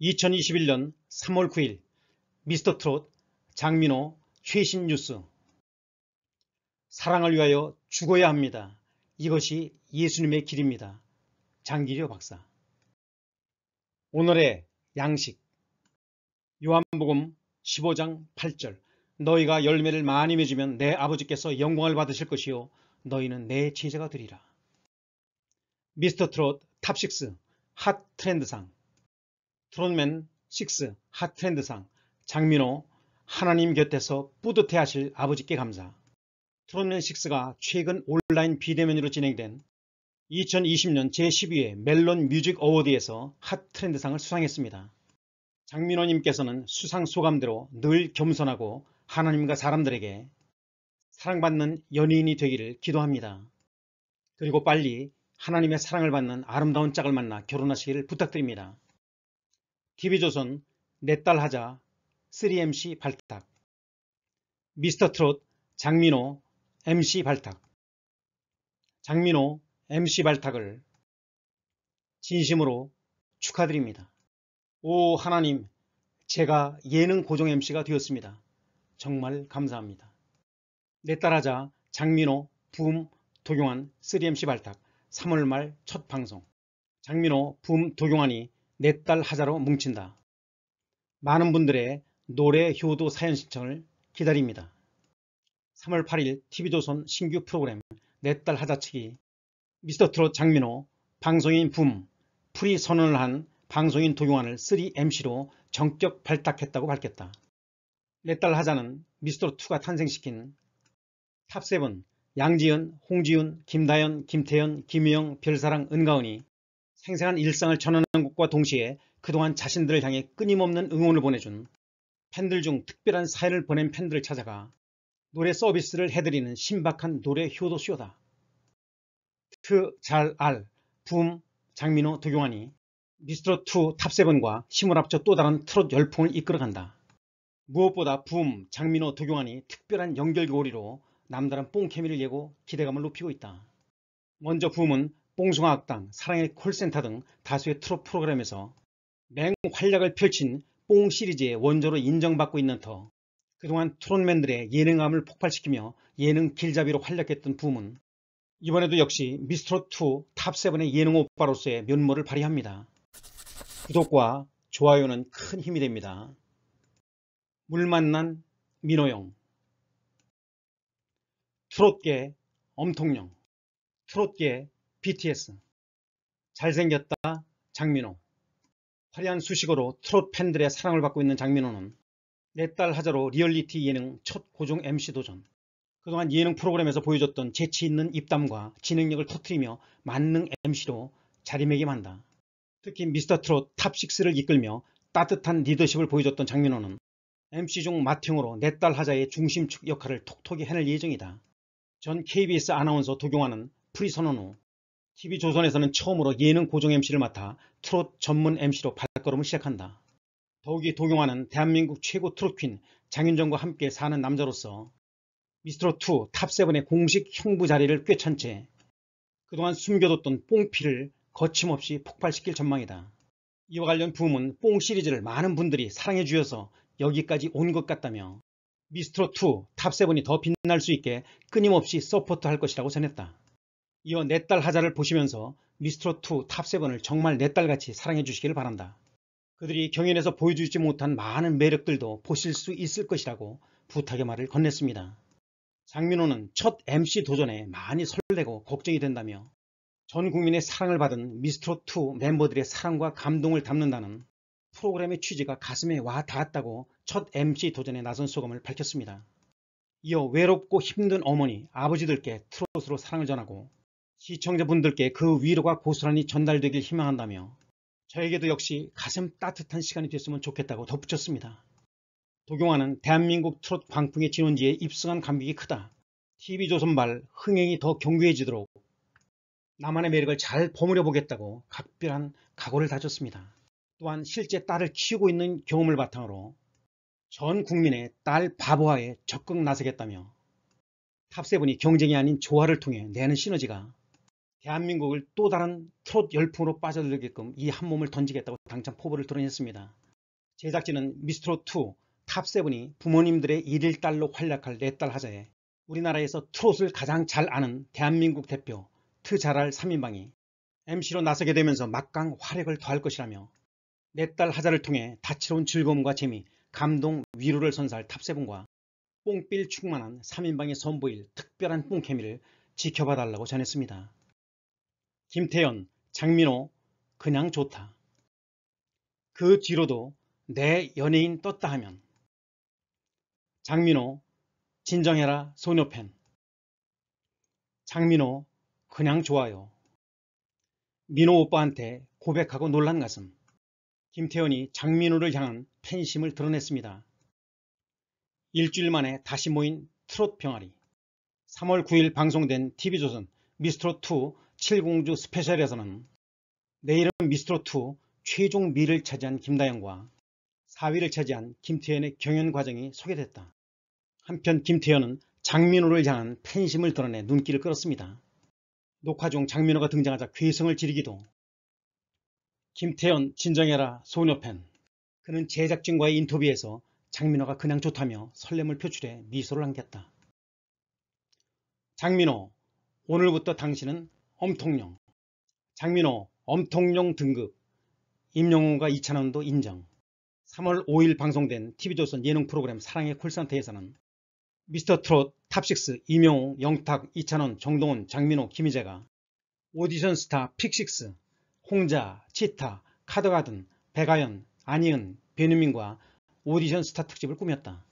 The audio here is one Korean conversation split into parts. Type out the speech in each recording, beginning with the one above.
2021년 3월 9일 미스터 트롯 장민호 최신 뉴스 사랑을 위하여 죽어야 합니다. 이것이 예수님의 길입니다. 장기려 박사 오늘의 양식 요한복음 15장 8절 너희가 열매를 많이 맺으면 내 아버지께서 영광을 받으실 것이요 너희는 내 제자가 되리라. 미스터 트롯 탑6 핫 트렌드상 트롯맨 6 핫트렌드상 장민호 하나님 곁에서 뿌듯해하실 아버지께 감사 트롯맨6가 최근 온라인 비대면으로 진행된 2020년 제12회 멜론 뮤직 어워드에서 핫트렌드상을 수상했습니다. 장민호님께서는 수상 소감대로 늘 겸손하고 하나님과 사람들에게 사랑받는 연예인이 되기를 기도합니다. 그리고 빨리 하나님의 사랑을 받는 아름다운 짝을 만나 결혼하시기를 부탁드립니다. TV조선 내딸 하자 3MC 발탁 미스터 트롯 장민호 MC 발탁 장민호 MC 발탁을 진심으로 축하드립니다. 오 하나님 제가 예능 고정 MC가 되었습니다. 정말 감사합니다. 내 딸하자 장민호 붐 도경환 3MC 발탁 3월 말 첫 방송 장민호 붐 도경환이 내딸 하자로 뭉친다. 많은 분들의 노래 효도 사연 신청을 기다립니다. 3월 8일 TV조선 신규 프로그램 내 딸하자 측이 미스터트롯 장민호 방송인 붐 프리 선언을 한 방송인 도용환을 3MC로 정격 발탁했다고 밝혔다. 내 딸 하자는 미스터트롯가 탄생시킨 탑7 양지은, 홍지윤, 김다연, 김태연 김희영, 별사랑, 은가은이 생생한 일상을 전하는 것과 동시에 그동안 자신들을 향해 끊임없는 응원을 보내준 팬들 중 특별한 사연을 보낸 팬들을 찾아가 노래 서비스를 해드리는 신박한 노래 효도쇼다. 트, 잘, 알, 붐, 장민호, 도경환이 미스트롯2 탑세븐과 힘을 합쳐 또 다른 트롯 열풍을 이끌어간다. 무엇보다 붐, 장민호, 도경환이 특별한 연결고리로 남다른 뽕케미를 예고 기대감을 높이고 있다. 먼저 붐은 뽕숭아악당 사랑의 콜센터 등 다수의 트롯 프로그램에서 맹활약을 펼친 뽕 시리즈의 원조로 인정받고 있는 터 그동안 트롯맨들의 예능감을 폭발시키며 예능 길잡이로 활약했던 붐은 이번에도 역시 미스트롯2 탑7의 예능 오빠로서의 면모를 발휘합니다. 구독과 좋아요는 큰 힘이 됩니다. 물 만난 민호영 트롯계 엄통령 트롯계 BTS 잘생겼다 장민호 화려한 수식어로 트롯 팬들의 사랑을 받고 있는 장민호는 내 딸 하자로 리얼리티 예능 첫 고정 MC 도전 그동안 예능 프로그램에서 보여줬던 재치있는 입담과 지능력을 터트리며 만능 MC로 자리매김한다. 특히 미스터트롯 탑6를 이끌며 따뜻한 리더십을 보여줬던 장민호는 MC 중 마팅으로 내 딸 하자의 중심축 역할을 톡톡히 해낼 예정이다. 전 KBS 아나운서 도경환은 프리선언 후 TV조선에서는 처음으로 예능 고정 MC를 맡아 트롯 전문 MC로 발걸음을 시작한다. 더욱이 동경환는 대한민국 최고 트롯퀸 장윤정과 함께 사는 남자로서 미스트롯2 탑7의 공식 형부 자리를 꿰찬 채 그동안 숨겨뒀던 뽕피를 거침없이 폭발시킬 전망이다. 이와 관련 부음은 뽕 시리즈를 많은 분들이 사랑해 주셔서 여기까지 온 것 같다며 미스트롯2 탑7이 더 빛날 수 있게 끊임없이 서포트할 것이라고 전했다. 이어 내딸 네 하자를 보시면서 미스트롯2 탑7을 정말 내 네 딸같이 사랑해 주시기를 바란다. 그들이 경연에서 보여주지 못한 많은 매력들도 보실 수 있을 것이라고 부탁의 말을 건넸습니다. 장민호는 첫 MC 도전에 많이 설레고 걱정이 된다며 전 국민의 사랑을 받은 미스트롯2 멤버들의 사랑과 감동을 담는다는 프로그램의 취지가 가슴에 와 닿았다고 첫 MC 도전에 나선 소감을 밝혔습니다. 이어 외롭고 힘든 어머니, 아버지들께 트롯으로 사랑을 전하고 시청자분들께 그 위로가 고스란히 전달되길 희망한다며 저에게도 역시 가슴 따뜻한 시간이 됐으면 좋겠다고 덧붙였습니다. 도경화는 대한민국 트롯 광풍의 진원지에 입승한 감격이 크다. TV조선발 흥행이 더경계해지도록 나만의 매력을 잘 버무려 보겠다고 각별한 각오를 다졌습니다. 또한 실제 딸을 키우고 있는 경험을 바탕으로 전 국민의 딸 바보화에 적극 나서겠다며 탑세븐이 경쟁이 아닌 조화를 통해 내는 시너지가 대한민국을 또 다른 트롯 열풍으로 빠져들게끔 이 한 몸을 던지겠다고 당찬 포부를 드러냈습니다. 제작진은 미스트롯2, 탑세븐이 부모님들의 일일 딸로 활약할 내딸 네 하자에 우리나라에서 트롯을 가장 잘 아는 대한민국 대표 트자랄 3인방이 MC로 나서게 되면서 막강 활약을 더할 것이라며 내딸 네 하자를 통해 다채로운 즐거움과 재미, 감동, 위로를 선사할 탑세븐과 뽕삘 충만한 3인방이 선보일 특별한 뽕케미를 지켜봐달라고 전했습니다. 김태현, 장민호, 그냥 좋다. 그 뒤로도 내 연예인 떴다 하면 장민호, 진정해라 소녀팬 장민호, 그냥 좋아요. 민호 오빠한테 고백하고 놀란 가슴 김태현이 장민호를 향한 팬심을 드러냈습니다. 일주일 만에 다시 모인 트롯 병아리 3월 9일 방송된 TV조선 미스트롯2 7공주 스페셜에서는 내일은미스트2 최종 미를 차지한 김다영과 4위를 차지한 김태현의 경연 과정이 소개됐다. 한편 김태현은 장민호를 향한 팬심을 드러내 눈길을 끌었습니다. 녹화 중 장민호가 등장하자 괴성을 지르기도 김태현 진정해라 소녀팬 그는 제작진과의 인터뷰에서 장민호가 그냥 좋다며 설렘을 표출해 미소를 안겼다. 장민호 오늘부터 당신은 엄통령, 장민호 엄통령 등급, 임영웅과 이찬원도 인정. 3월 5일 방송된 TV조선 예능 프로그램 사랑의 콜센터에서는 미스터 트롯 탑6 임영웅, 영탁, 이찬원, 정동훈, 장민호, 김희재가 오디션 스타 픽6 홍자, 치타, 카드가든, 백아연, 안희은, 베누민과 오디션 스타 특집을 꾸몄다.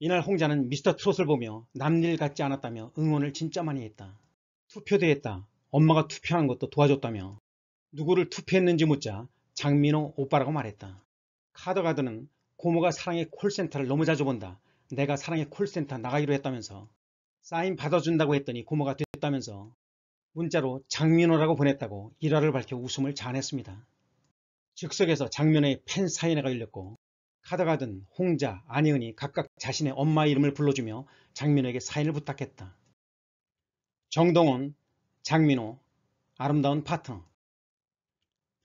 이날 홍자는 미스터 트롯을 보며 남일 같지 않았다며 응원을 진짜 많이 했다. 투표대 했다. 엄마가 투표한 것도 도와줬다며 누구를 투표했는지 묻자 장민호 오빠라고 말했다. 카더가드는 고모가 사랑의 콜센터를 너무 자주 본다. 내가 사랑의 콜센터 나가기로 했다면서 사인 받아준다고 했더니 고모가 됐다면서 문자로 장민호라고 보냈다고 일화를 밝혀 웃음을 자아냈습니다. 즉석에서 장면의 팬 사인회가 열렸고 카더가든 홍자, 안혜은이 각각 자신의 엄마 이름을 불러주며 장면에게 사인을 부탁했다. 정동은 장민호, 아름다운 파트너,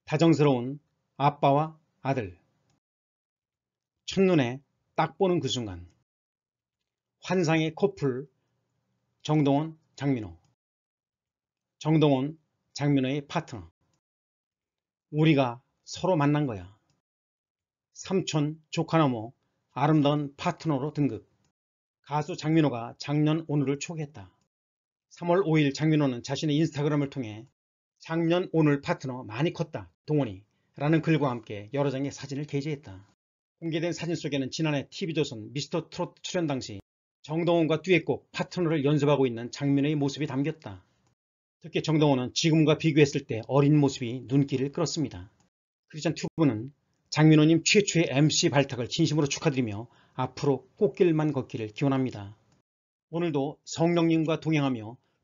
다정스러운 아빠와 아들, 첫눈에 딱 보는 그 순간, 환상의 커플, 정동원, 장민호, 정동원, 장민호의 파트너, 우리가 서로 만난 거야. 삼촌, 조카나무, 아름다운 파트너로 등극. 가수 장민호가 작년 오늘을 초기했다. 3월 5일 장민호는 자신의 인스타그램을 통해 작년 오늘 파트너 많이 컸다 동원이 라는 글과 함께 여러 장의 사진을 게재했다. 공개된 사진 속에는 지난해 TV조선 미스터 트롯 출연 당시 정동원과 듀엣곡 파트너를 연습하고 있는 장민호의 모습이 담겼다. 특히 정동원은 지금과 비교했을 때 어린 모습이 눈길을 끌었습니다. 크리스찬 튜브는 장민호님 최초의 MC 발탁을 진심으로 축하드리며 앞으로 꽃길만 걷기를 기원합니다. 오늘도 성령님과 동행하며